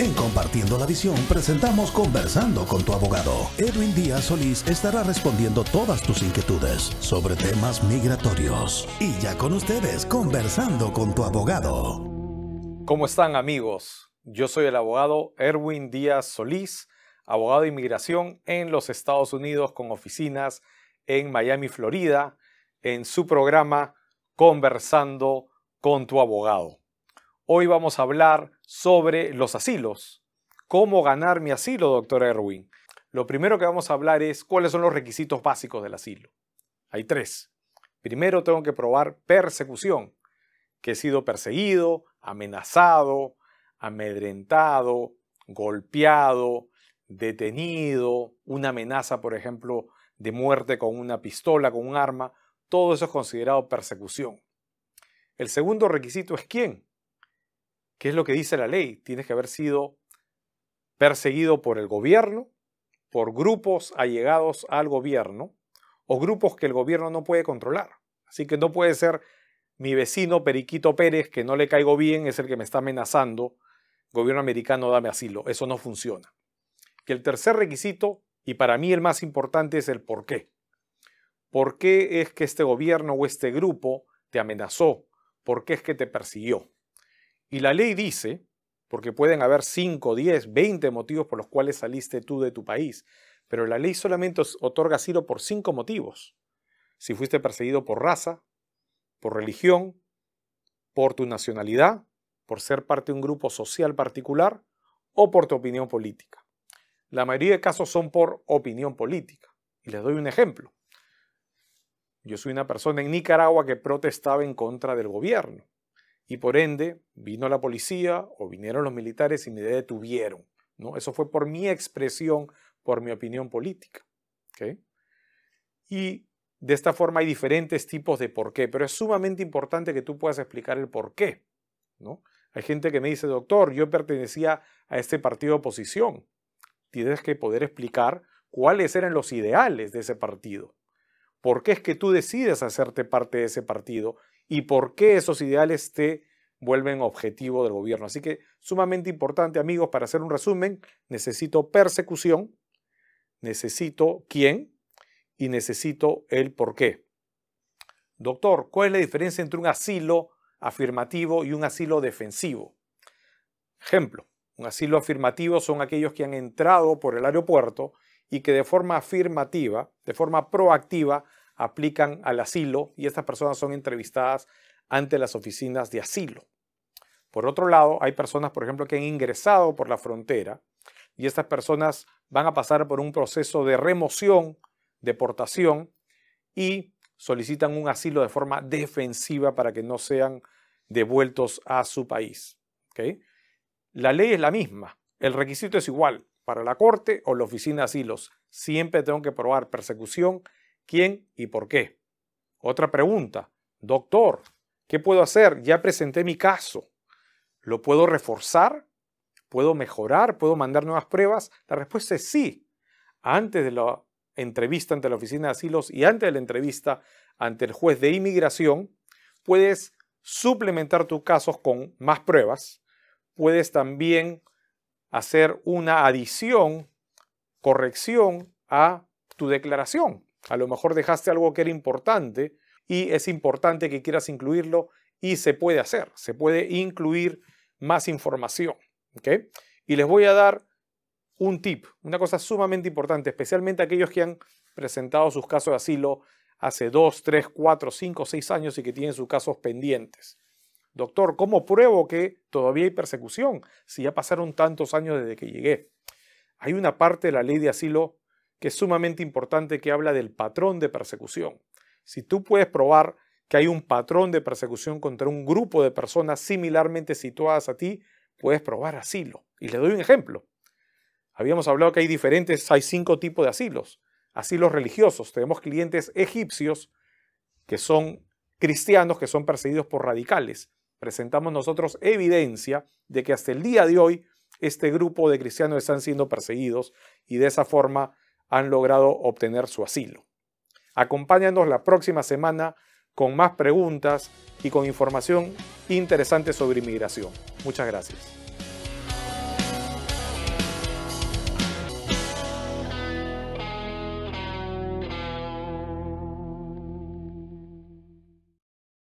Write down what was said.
En Compartiendo la Visión presentamos Conversando con tu abogado. Erwin Díaz Solís estará respondiendo todas tus inquietudes sobre temas migratorios. Y ya con ustedes, Conversando con tu abogado. ¿Cómo están amigos? Yo soy el abogado Erwin Díaz Solís, abogado de inmigración en los Estados Unidos con oficinas en Miami, Florida, en su programa Conversando con tu abogado. Hoy vamos a hablar sobre los asilos. ¿Cómo ganar mi asilo, doctor Erwin? Lo primero que vamos a hablar es cuáles son los requisitos básicos del asilo. Hay tres. Primero tengo que probar persecución, que he sido perseguido, amenazado, amedrentado, golpeado, detenido, una amenaza, por ejemplo, de muerte con una pistola, con un arma, todo eso es considerado persecución. El segundo requisito es quién. ¿Qué es lo que dice la ley? Tienes que haber sido perseguido por el gobierno, por grupos allegados al gobierno o grupos que el gobierno no puede controlar. Así que no puede ser mi vecino Periquito Pérez, que no le caigo bien, es el que me está amenazando. Gobierno americano, dame asilo. Eso no funciona. Y el tercer requisito, y para mí el más importante, es el por qué. ¿Por qué es que este gobierno o este grupo te amenazó? ¿Por qué es que te persiguió? Y la ley dice, porque pueden haber 5, 10, 20 motivos por los cuales saliste tú de tu país, pero la ley solamente otorga asilo por 5 motivos. Si fuiste perseguido por raza, por religión, por tu nacionalidad, por ser parte de un grupo social particular o por tu opinión política. La mayoría de casos son por opinión política. Y les doy un ejemplo. Yo soy una persona en Nicaragua que protestaba en contra del gobierno y por ende vino la policía o vinieron los militares y me detuvieron. ¿no? Eso fue por mi expresión, por mi opinión política. Y de esta forma hay diferentes tipos de por qué, pero es sumamente importante que tú puedas explicar el por qué. ¿no? Hay gente que me dice, doctor, yo pertenecía a este partido de oposición. Tienes que poder explicar cuáles eran los ideales de ese partido. ¿Por qué es que tú decides hacerte parte de ese partido? y por qué esos ideales te vuelven objetivo del gobierno. Así que sumamente importante, amigos, para hacer un resumen, necesito persecución, necesito quién y necesito el por qué. Doctor, ¿cuál es la diferencia entre un asilo afirmativo y un asilo defensivo? Ejemplo, un asilo afirmativo son aquellos que han entrado por el aeropuerto y que de forma afirmativa, de forma proactiva, aplican al asilo y estas personas son entrevistadas ante las oficinas de asilo. Por otro lado, hay personas, por ejemplo, que han ingresado por la frontera y estas personas van a pasar por un proceso de remoción, deportación y solicitan un asilo de forma defensiva para que no sean devueltos a su país. La ley es la misma, el requisito es igual para la corte o la oficina de asilos. Siempre tengo que probar persecución quién y por qué. Otra pregunta, doctor, ¿qué puedo hacer? Ya presenté mi caso. ¿Lo puedo reforzar? ¿Puedo mejorar? ¿Puedo mandar nuevas pruebas? La respuesta es sí. Antes de la entrevista ante la Oficina de Asilos y antes de la entrevista ante el juez de inmigración, puedes suplementar tus casos con más pruebas. Puedes también hacer una adición, corrección a tu declaración. A lo mejor dejaste algo que era importante y es importante que quieras incluirlo y se puede hacer, se puede incluir más información. Y les voy a dar un tip, una cosa sumamente importante, especialmente aquellos que han presentado sus casos de asilo hace 2, 3, 4, 5, 6 años y que tienen sus casos pendientes. Doctor, ¿cómo pruebo que todavía hay persecución si ya pasaron tantos años desde que llegué? Hay una parte de la ley de asilo que es sumamente importante que habla del patrón de persecución. Si tú puedes probar que hay un patrón de persecución contra un grupo de personas similarmente situadas a ti, puedes probar asilo. Y le doy un ejemplo. Habíamos hablado que hay diferentes, hay cinco tipos de asilos. Asilos religiosos. Tenemos clientes egipcios que son cristianos que son perseguidos por radicales. Presentamos nosotros evidencia de que hasta el día de hoy este grupo de cristianos están siendo perseguidos y de esa forma han logrado obtener su asilo. Acompáñanos la próxima semana con más preguntas y con información interesante sobre inmigración. Muchas gracias.